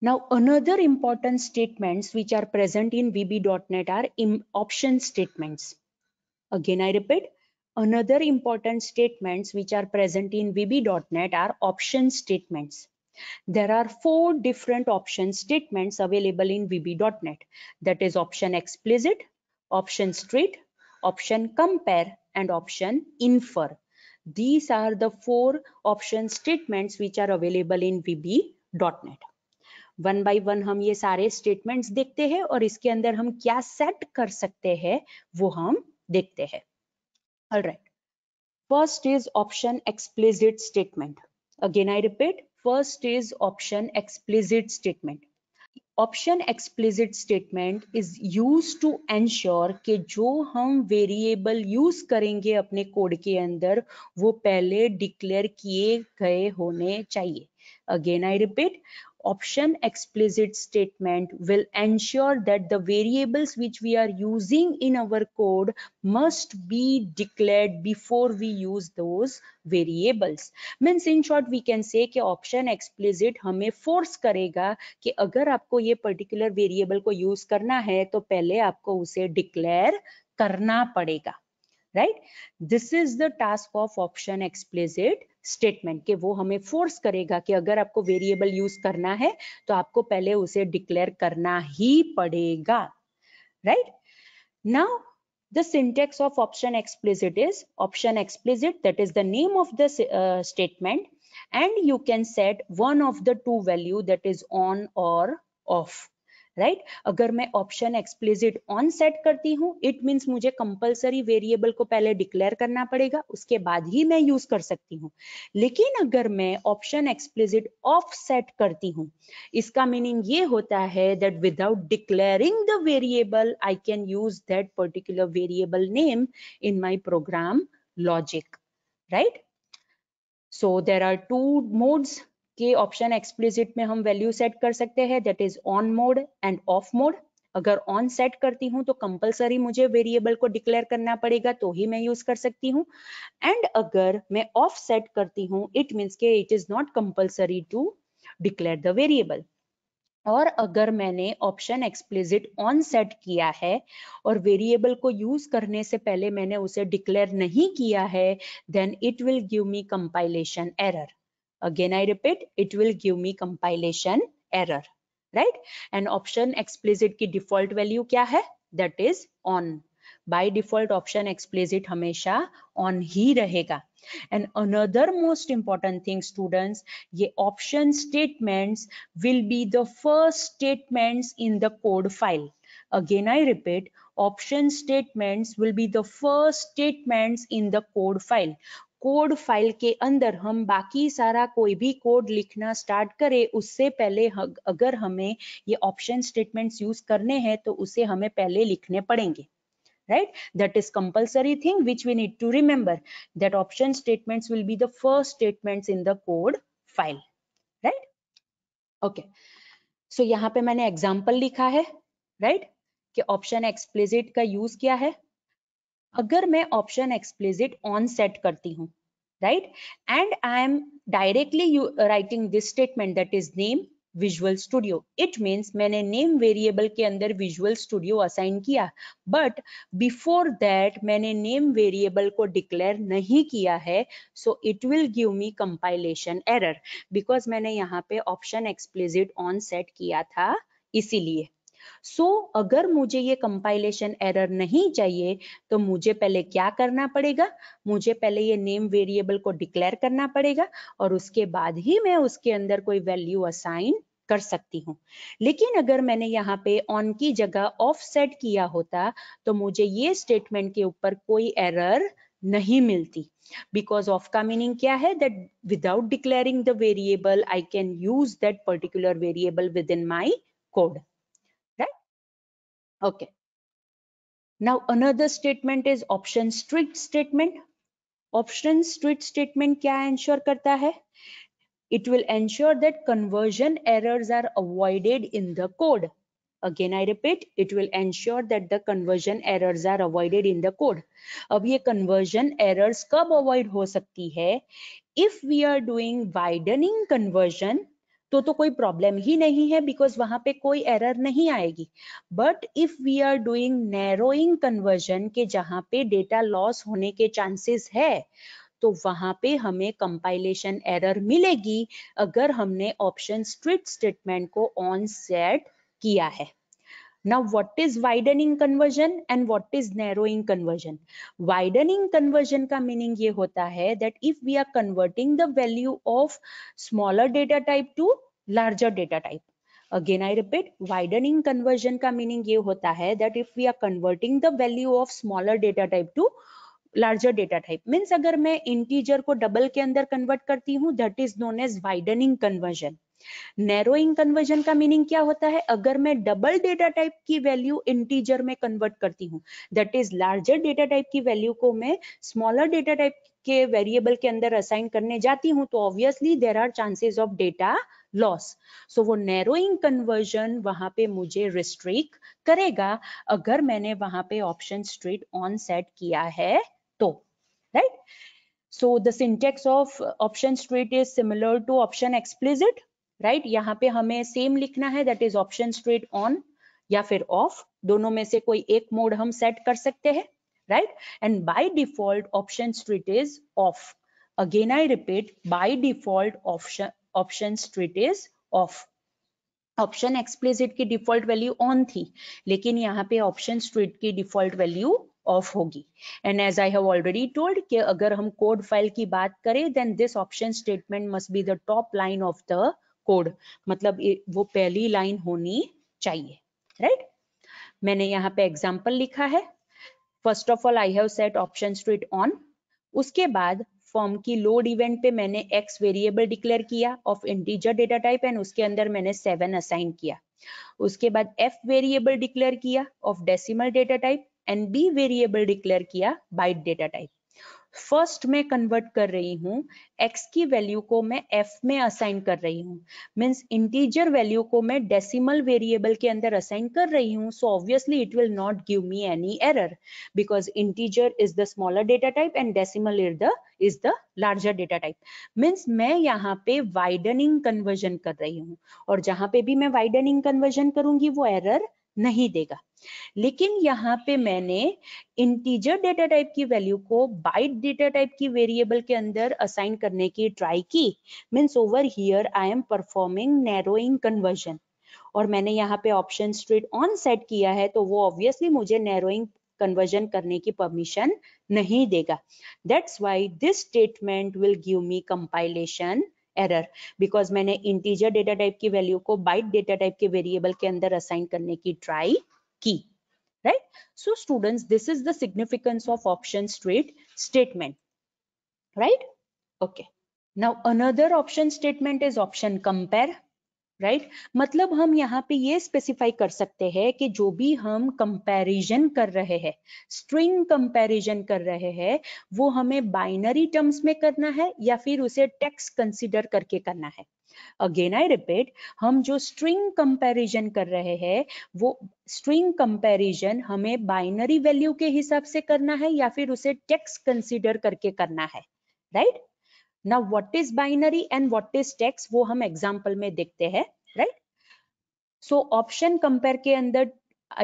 Now, another important statements which are present in VB.NET are option statements. Again, I repeat, another important statements which are present in VB.NET are option statements. There are four different option statements available in VB.NET. That is option explicit, option straight, option compare, and option infer. These are the four option statements which are available in VB.NET. One by one हम ये सारे statements देखते हैं और इसके अंदर हम क्या सेट कर सकते हैं वो हम देखते हैं alright first is option explicit statement again i repeat first is option explicit statement option explicit statement is use to ensure कि जो हम वेरिएबल यूज करेंगे अपने कोड के अंदर वो पहले डिक्लेयर किए गए होने चाहिए again I repeat option explicit statement will ensure that the variables which we are using in our code must be declared before we use those variables means in short we can say कि option एक्सप्लिजिट हमें force करेगा कि अगर आपको ये particular variable को use करना है तो पहले आपको उसे डिक्लेयर करना पड़ेगा right this is the task of option explicit statement के वो हमें फोर्स करेगा कि अगर आपको वेरिएबल यूज करना है तो आपको पहले उसे डिक्लेयर करना ही पड़ेगा right now the syntax of option explicit is option explicit that is the name of the statement and you can set one of the two value that is on और ऑफ राइट right? अगर मैं option explicit on set करती हूँ it means मुझे compulsory variable को पहले declare करना पड़ेगा उसके बाद ही मैं यूज कर सकती हूँ लेकिन अगर मैं ऑप्शन एक्सप्लिजिट ऑफ सेट करती हूँ इसका मीनिंग ये होता है that without declaring the variable I can use that particular variable name in my program logic right so there are two modes के ऑप्शन एक्सप्लिसिट में हम वैल्यू सेट कर सकते हैं that is on mode and off mode अगर on set करती हूँ तो कंपलसरी मुझे वेरिएबल को डिक्लेयर करना पड़ेगा तो ही मैं यूज कर सकती हूँ एंड अगर मैं ऑफ सेट करती हूँ इट मीन्स के it is not compulsory to declare the variable और अगर मैंने ऑप्शन एक्सप्लिसिट ऑन सेट किया है और वेरिएबल को यूज करने से पहले मैंने उसे डिक्लेयर नहीं किया है then it will give me compilation error again i repeat it will give me compilation error right and option explicit की default value क्या है that is on by default option explicit hamesha on ही रहेगा and another most important thing students ये option statements will be the first statements in the code file again i repeat option statements will be the first statements in the code file code file के अंदर हम बाकी सारा कोई भी code लिखना start करें उससे पहले अगर हमें ये ऑप्शन स्टेटमेंट यूज करने हैं तो उसे हमें पहले लिखने पड़ेंगे right that is compulsory thing which we need to remember that option statements will be the first statement in the code file right okay so यहाँ पे मैंने एग्जाम्पल लिखा है राइट right? कि ऑप्शन एक्सप्लेजिट का यूज किया है अगर मैं ऑप्शन एक्सप्लिजिट ऑन सेट करती हूँ right and I am directly you writing this statement that is name visual studio it means मैंने नेम वेरिएबल के अंदर विजुअल स्टूडियो असाइन किया बट बिफोर दैट मैंने नेम वेरिएबल को डिक्लेयर नहीं किया है so it will give me compilation error because मैंने यहाँ पे ऑप्शन एक्सप्लिजिट ऑन सेट किया था इसीलिए सो so, अगर मुझे ये कंपाइलेशन एरर नहीं चाहिए तो मुझे पहले क्या करना पड़ेगा मुझे पहले ये नेम वेरिएबल को डिक्लेयर करना पड़ेगा और उसके बाद ही मैं उसके अंदर कोई वैल्यू असाइन कर सकती हूँ लेकिन अगर मैंने यहाँ पे ऑन की जगह ऑफ सेट किया होता तो मुझे ये स्टेटमेंट के ऊपर कोई एरर नहीं मिलती बिकॉज ऑफ का मीनिंग क्या है that without declaring the variable I can use that particular variable with in my code Okay. Now another statement is option strict statement. Option strict statement kya ensure karta hai It will ensure that conversion errors are avoided in the code. Again, I repeat, it will ensure that the conversion errors are avoided in the code. ab ye conversion errors kab avoid ho sakti hai If we are doing widening conversion, तो तो कोई problem ही नहीं है because वहां पे कोई error नहीं आएगी but if we are doing narrowing conversion के जहां पे डेटा लॉस होने के चांसेस है तो वहां पे हमें कंपाइलेशन एरर मिलेगी अगर हमने ऑप्शन स्ट्रिक्ट स्टेटमेंट को ऑन सेट किया है Now, what is widening conversion and what is narrowing conversion? Widening conversion का meaning ये होता है that if we are converting the value of smaller data type to larger data type. Again, I repeat, widening conversion का meaning ये होता है that if we are converting the value of smaller data type to larger data type means अगर मैं integer को double के अंदर convert करती हूँ that is known as widening conversion narrowing conversion का मीनिंग क्या होता है अगर मैं डबल डेटा टाइप की वैल्यू इंटीजर में कन्वर्ट करती हूँ that is larger data type की वैल्यू को मैं स्मॉलर डेटा टाइप के वेरिएबल के अंदर असाइन करने जाती हूँ तो obviously there are chances of data loss so वो नैरोइंग कन्वर्जन वहां पे मुझे रिस्ट्रिक करेगा अगर मैंने वहां पे ऑप्शन स्ट्रीट ऑन सेट किया है तो right so So of option strict is similar to option to right right? यहाँ पे हमें सेम लिखना है that is option strict on या फिर ऑफ दोनों में से कोई एक मोड हम सेट कर सकते हैं right and by default option strict is off again I repeat by default option option strict is off option explicit की डिफॉल्ट वैल्यू ऑन थी लेकिन यहाँ पे ऑप्शन स्ट्रीट की डिफॉल्ट वैल्यू ऑफ होगी and as I have already told कि अगर हम कोड फाइल की बात करें then this option statement must be the top line of the code मतलब वो पहली लाइन होनी चाहिए राइट मैंने यहाँ पे एग्जाम्पल लिखा है first of all I have set option strict on उसके बाद फॉर्म की लोड इवेंट पे मैंने एक्स वेरिएबल डिक्लेयर किया of integer data type and उसके अंदर मैंने सेवन असाइन किया उसके बाद एफ वेरिएबल डिक्लेयर किया of decimal data type and B variable declare किया बाइट डेटा टाइप फर्स्ट में कन्वर्ट कर रही हूँ एक्स की वैल्यू को मैं एफ में असाइन कर रही हूँ मीन्स इंटीजर वैल्यू को मैं डेसिमल वेरिएबल के अंदर असाइन कर रही हूँ so obviously it will not give me any error because integer is the smaller data type and decimal is the is the larger data type means मैं यहाँ पे वाइडनिंग कन्वर्जन कर रही हूँ और जहाँ पे भी मैं वाइडनिंग कन्वर्जन करूंगी वो एरर नहीं देगा लेकिन यहाँ पे मैंने इंटीजर डेटा टाइप की वैल्यू को बाइट डेटा टाइप की वेरिएबल के अंदर असाइन करने की ट्राई की means over here I am performing narrowing conversion और मैंने यहाँ पे ऑप्शन स्ट्रीट ऑन सेट किया है तो वो ऑब्वियसली मुझे नैरोइंग कन्वर्जन करने की परमिशन नहीं देगा that's why this statement will give me compilation error because मैंने इंटीजर डेटा टाइप की वैल्यू को बाइट डेटा टाइप के वेरिएबल के अंदर असाइन करने की ट्राई की right so students this is the significance of option strict statement right okay now another option statement is option compare right right? मतलब हम यहाँ पे ये स्पेसिफाई कर सकते हैं कि जो भी हम कंपैरिजन कर रहे हैं स्ट्रिंग कंपैरिजन कर रहे हैं वो हमें बाइनरी टर्म्स में करना है या फिर उसे टेक्स्ट कंसिडर करके करना है अगेन आई रिपीट हम जो स्ट्रिंग कंपैरिजन कर रहे हैं वो स्ट्रिंग कंपैरिजन हमें बाइनरी वैल्यू के हिसाब से करना है या फिर उसे टेक्स कंसिडर करके करना है राइट right? ना what is binary and what is text वो हम एग्जाम्पल में देखते हैं राइट सो ऑप्शन कंपेयर के अंदर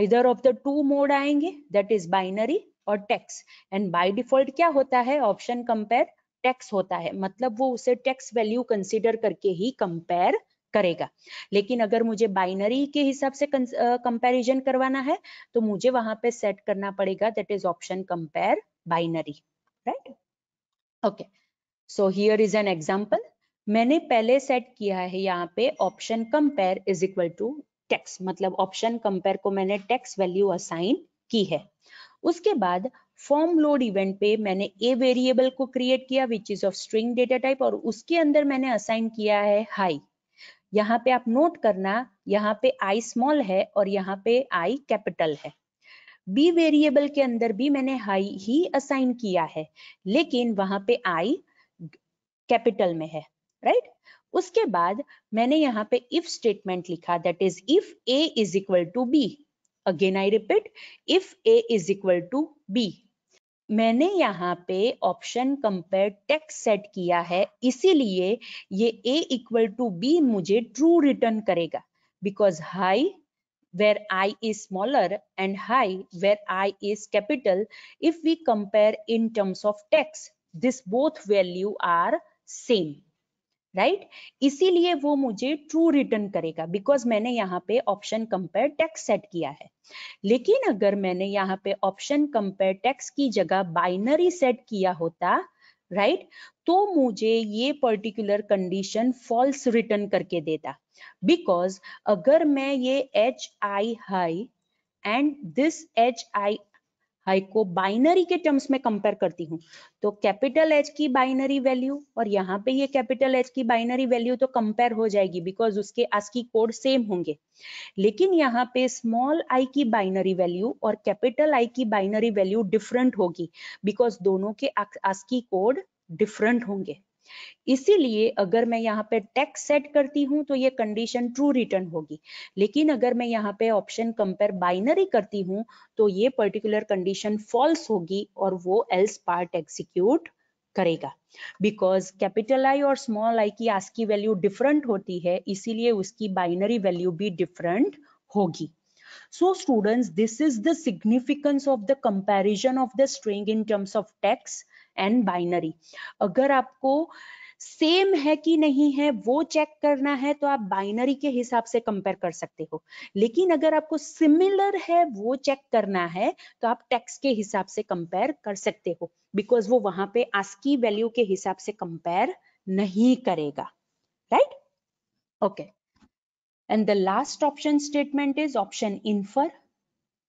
इधर ऑफ द टू मोड आएंगे दैट इज बाइनरी और टेक्स एंड बाय डिफॉल्ट क्या होता है ऑप्शन कंपेयर टेक्स होता है मतलब वो उसे टेक्स वैल्यू कंसिडर करके ही कंपेयर करेगा लेकिन अगर मुझे बाइनरी के हिसाब से कंपैरिजन uh, करवाना है तो मुझे वहां पे सेट करना पड़ेगा that is option compare binary right okay so here is an example मैंने पहले सेट किया है यहाँ पे option compare is equal to text मतलब ऑप्शन कंपेयर को मैंने टेक्स वैल्यू असाइन की है उसके बाद फॉर्म लोड इवेंट पे मैंने ए वेरिएबल को क्रिएट किया which is of string data type और उसके अंदर मैंने असाइन किया है हाई यहाँ पे आप नोट करना यहाँ पे आई स्मॉल है और यहाँ पे आई कैपिटल है बी वेरिएबल के अंदर भी मैंने हाई ही असाइन किया है लेकिन वहां पे आई कैपिटल में है राइट right? उसके बाद मैंने यहाँ पे इफ स्टेटमेंट लिखा that is if A is equal to B again I repeat if A is equal to B मैंने यहाँ पे ऑप्शन कंपेयर टेक्स्ट सेट किया है इसीलिए ये ए इक्वल टू बी मुझे ट्रू रिटर्न करेगा because hi where I is smaller and hi where I is capital if we compare in terms of tax this both value are same right इसीलिए वो मुझे true return करेगा because मैंने यहाँ पे option compare tax set किया है लेकिन अगर मैंने यहाँ पे ऑप्शन कंपेयर टैक्स की जगह बाइनरी सेट किया होता राइट right? तो मुझे ये पर्टिकुलर कंडीशन फॉल्स रिटर्न करके देता बिकॉज अगर मैं ये H I hi and this H I hi को बाइनरी के टर्म्स में कंपेयर करती हूँ तो कैपिटल एच की बाइनरी वैल्यू और यहाँ पे ये कैपिटल एच की बाइनरी वैल्यू तो कंपेयर हो जाएगी बिकॉज उसके आज की कोड सेम होंगे लेकिन यहाँ पे स्मॉल आई की बाइनरी वैल्यू और कैपिटल आई की बाइनरी वैल्यू डिफरेंट होगी बिकॉज दोनों के आज की कोड डिफरेंट होंगे इसीलिए अगर मैं यहाँ पे टैक्स सेट करती हूँ तो ये कंडीशन ट्रू रिटर्न होगी लेकिन अगर मैं यहाँ पे ऑप्शन कंपेयर बाइनरी करती हूँ तो ये पर्टिकुलर कंडीशन फॉल्स होगी और वो एल्स पार्ट एक्सिक्यूट करेगा बिकॉज कैपिटल आई और स्मॉल आई की आज की वैल्यू डिफरेंट होती है इसीलिए उसकी बाइनरी वैल्यू भी डिफरेंट होगी So students, this is the significance of the comparison of the string in terms of text and binary अगर आपको सेम है कि नहीं है वो चेक करना है तो आप बाइनरी के हिसाब से कंपेयर कर सकते हो लेकिन अगर आपको सिमिलर है वो चेक करना है तो आप टेक्स के हिसाब से कंपेयर कर सकते हो बिकॉज वो वहां पे आस्की वैल्यू के हिसाब से कंपेयर नहीं करेगा right okay and the last option statement is option infer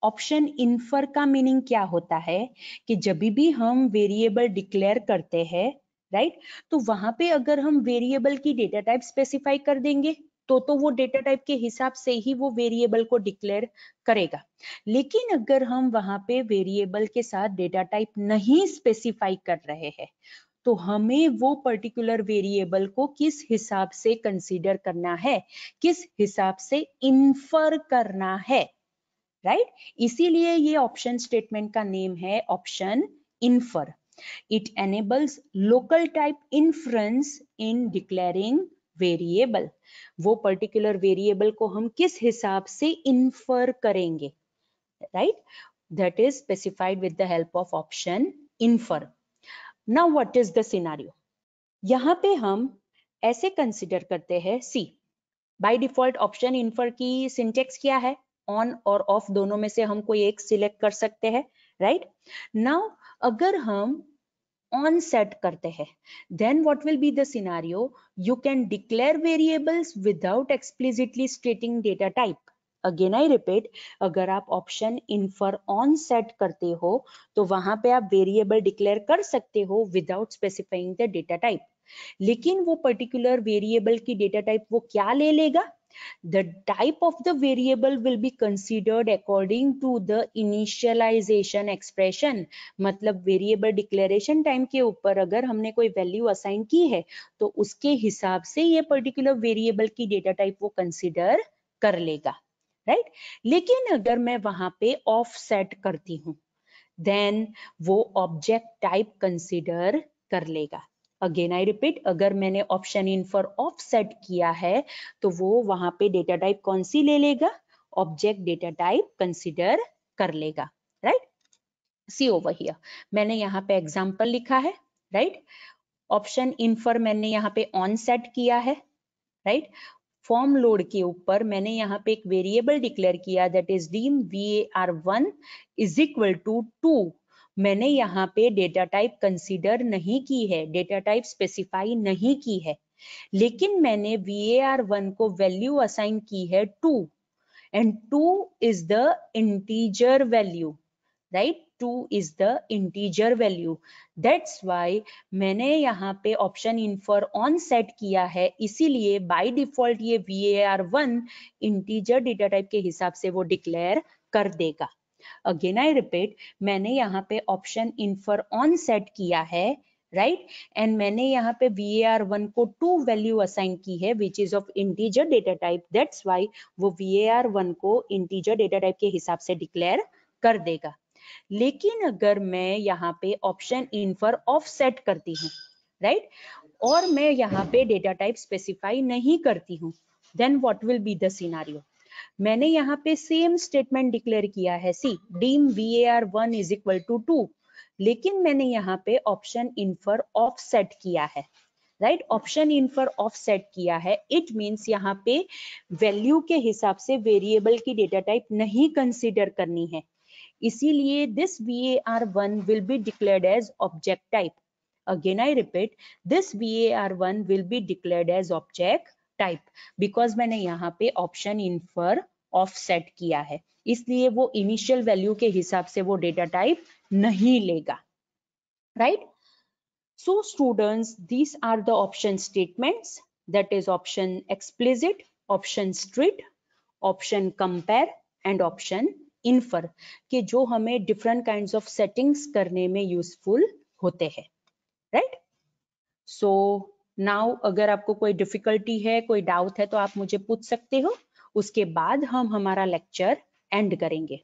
option infer का मीनिंग क्या होता है कि जब भी हम वेरिएबल डिक्लेयर करते हैं राइट right? तो वहां पे अगर हम वेरिएबल की डेटा टाइप स्पेसिफाई कर देंगे तो तो वो डेटा टाइप के हिसाब से ही वो वेरिएबल को डिक्लेयर करेगा लेकिन अगर हम वहां पे वेरिएबल के साथ डेटा टाइप नहीं स्पेसिफाई कर रहे हैं तो हमें वो पर्टिकुलर वेरिएबल को किस हिसाब से कंसीडर करना है किस हिसाब से इन्फर करना है राइट इसीलिए ये ऑप्शन स्टेटमेंट का नेम है option infer it enables local type inference in declaring variable वो पर्टिकुलर वेरिएबल को हम किस हिसाब से इन्फर करेंगे right that is specified with the help of option infer now what is the scenario यहां पे हम ऐसे कंसिडर करते हैं see by default option infer की सिंटेक्स क्या है ऑन और ऑफ दोनों में से हम कोई एक सिलेक्ट कर सकते हैं राइट नाउ अगर हम ऑन सेट करते हैं then what will be the scenario you can declare variables without explicitly stating data type again I repeat अगर आप option infer on set करते हो तो वहां पे आप वेरिएबल डिक्लेयर कर सकते हो without specifying the data type लेकिन वो पर्टिकुलर वेरिएबल की डेटा टाइप वो क्या ले लेगा The type of the variable will be considered according to the initialization expression. मतलब वेरिएबल डिक्लेरेशन टाइम के ऊपर अगर हमने कोई वैल्यू असाइन की है तो उसके हिसाब से ये पर्टिकुलर वेरिएबल की डेटा टाइप वो कंसिडर कर लेगा राइट right? लेकिन अगर मैं वहां पे ऑफ सेट करती हूँ देन वो ऑब्जेक्ट टाइप कंसिडर कर लेगा अगेन आई रिपीट अगर मैंने option infer off set किया है तो वो वहां पे डेटा टाइप कौन सी ले लेगा ऑब्जेक्ट डेटा टाइप कंसिडर कर लेगा राइट सी ओवर हियर मैंने यहाँ पे एग्जाम्पल लिखा है राइट ऑप्शन इन फॉर मैंने यहाँ पे ऑन सेट किया है राइट फॉर्म लोड के ऊपर मैंने यहाँ पे एक वेरिएबल डिक्लेयर किया that is dim V A R one is equal to two मैंने यहाँ पे डेटा टाइप कंसीडर नहीं की है डेटा टाइप स्पेसिफाई नहीं की है लेकिन मैंने वी ए आर वन को वैल्यू असाइन की है two and two is the integer value right two is the integer value that's why मैंने यहाँ पे option infer on set किया है इसीलिए बाई डिफॉल्ट ये V A R one integer data type के हिसाब से वो डिक्लेयर कर देगा अगेन आई रिपीट मैंने यहाँ पे ऑप्शन इनफर ऑन सेट किया है राइट right? एंड मैंने यहाँ पे वी ए आर वन को टू वैल्यू असाइन की है which is of integer data type that's why वो वी ए आर वन को इंटीजर डेटा टाइप के हिसाब से डिक्लेयर कर देगा लेकिन अगर मैं यहाँ पे ऑप्शन इनफर ऑफ सेट करती हूँ राइट right? और मैं यहाँ पे डेटा टाइप स्पेसिफाई नहीं करती हूँ then what will be the scenario मैंने यहाँ पे सेम स्टेटमेंट डिक्लेयर किया है see dim V A R one is equal to two लेकिन मैंने यहाँ पे ऑप्शन इनफर सेट किया है राइट ऑप्शन इनफर सेट किया है इट मीन्स यहाँ पे वैल्यू के हिसाब से वेरिएबल की डेटा टाइप नहीं कंसिडर करनी है इसीलिए this V A R one will be declare as object type again I repeat this V A R one will be declare as object type because मैंने यहाँ पे ऑप्शन इनफर ऑफसेट किया है इसलिए वो इनिशियल वैल्यू के हिसाब से वो डेटा टाइप नहीं लेगा right so students these are the option statements that is option explicit option strict option compare and option infer के जो हमें डिफरेंट काइंड ऑफ सेटिंग्स करने में यूजफुल होते हैं राइट सो नाउ अगर आपको कोई डिफिकल्टी है कोई डाउट है तो आप मुझे पूछ सकते हो उसके बाद हम हमारा लेक्चर एंड करेंगे